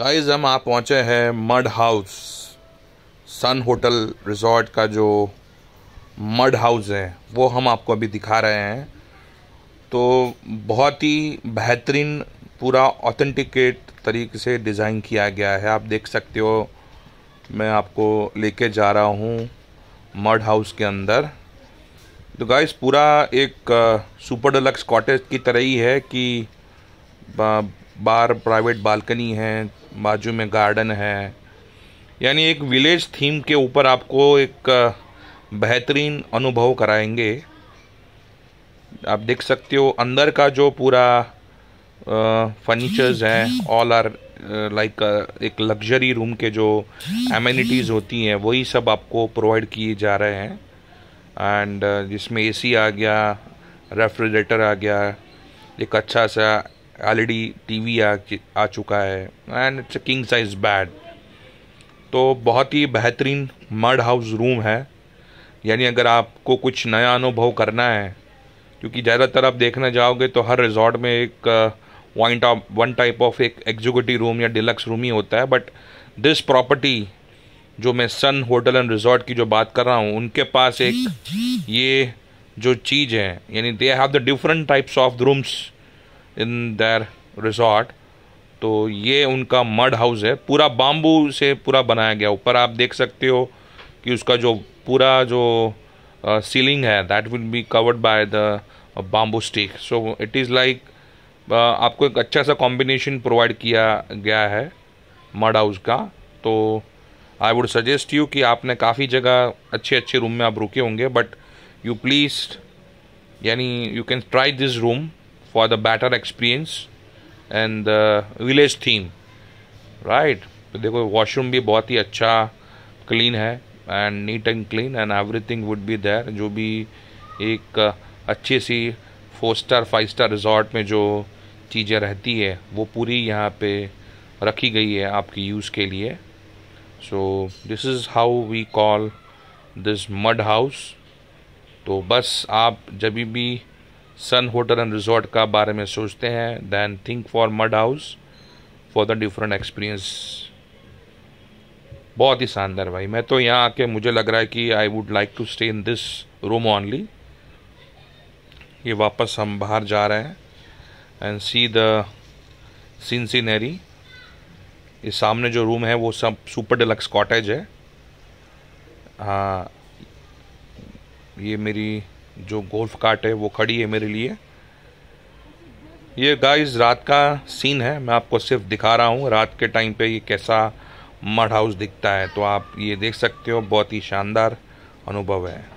guys हम आप पहुँचे हैं Mud House Sun Hotel Resort का जो मड हाउस है वो हम आपको अभी दिखा रहे हैं तो बहुत ही बेहतरीन पूरा ऑथेंटिकेट तरीके से डिज़ाइन किया गया है आप देख सकते हो मैं आपको लेके जा रहा हूँ मड हाउस के अंदर तो गाइस पूरा एक सुपर डलक्स कॉटेज की तरह ही है कि uh, बार प्राइवेट बालकनी है बाजू में गार्डन है यानी एक विलेज थीम के ऊपर आपको एक बेहतरीन अनुभव कराएंगे आप देख सकते हो अंदर का जो पूरा फर्नीचर्स हैं ऑल आर लाइक एक लग्जरी रूम के जो एमेनिटीज़ होती हैं वही सब आपको प्रोवाइड किए जा रहे हैं एंड जिसमें एसी आ गया रेफ्रिजरेटर आ गया एक अच्छा सा ऑलरेडी टीवी e आ आ चुका है and it's a king size bed तो बहुत ही बेहतरीन मड हाउस रूम है यानी अगर आपको कुछ नया अनुभव करना है क्योंकि ज़्यादातर आप देखना जाओगे तो हर रिजॉर्ट में एक wine top one type of एक एग्जीक्यूटिव रूम या डिलक्स रूम ही होता है बट दिस प्रॉपर्टी जो मैं सन होटल एंड रिजॉर्ट की जो बात कर रहा हूँ उनके पास एक ये जो चीज़ है यानी they have the different types of rooms in their resort तो ये उनका मड हाउस है पूरा बाम्बू से पूरा बनाया गया ऊपर आप देख सकते हो कि उसका जो पूरा जो सीलिंग है that will be covered by the bamboo stick so it is like आपको एक अच्छा सा कॉम्बिनेशन प्रोवाइड किया गया है मड हाउस का तो आई वुड सजेस्ट यू कि आपने काफ़ी जगह अच्छे अच्छे रूम में आप रुके होंगे बट यू प्लीज यानी you can try this room for the better experience and the village theme right देखो वॉशरूम भी बहुत ही अच्छा क्लीन है and neat and clean and everything would be there जो भी एक uh, अच्छी सी four star five star resort में जो चीज़ें रहती है वो पूरी यहाँ पे रखी गई है आपकी यूज़ के लिए so this is how we call this mud house तो बस आप जब भी सन होटल एंड रिजॉर्ट का बारे में सोचते हैं then think for mud house for the different experience बहुत ही शानदार भाई मैं तो यहाँ आके मुझे लग रहा है कि I would like to stay in this room only ये वापस हम बाहर जा रहे हैं एंड सी द सीनरी ये सामने जो रूम है वो सब सुपर डिलक्स कॉटेज है हाँ ये मेरी जो गोल्फ कार्ट है वो खड़ी है मेरे लिए ये गाइस रात का सीन है मैं आपको सिर्फ दिखा रहा हूँ रात के टाइम पे ये कैसा मड हाउस दिखता है तो आप ये देख सकते हो बहुत ही शानदार अनुभव है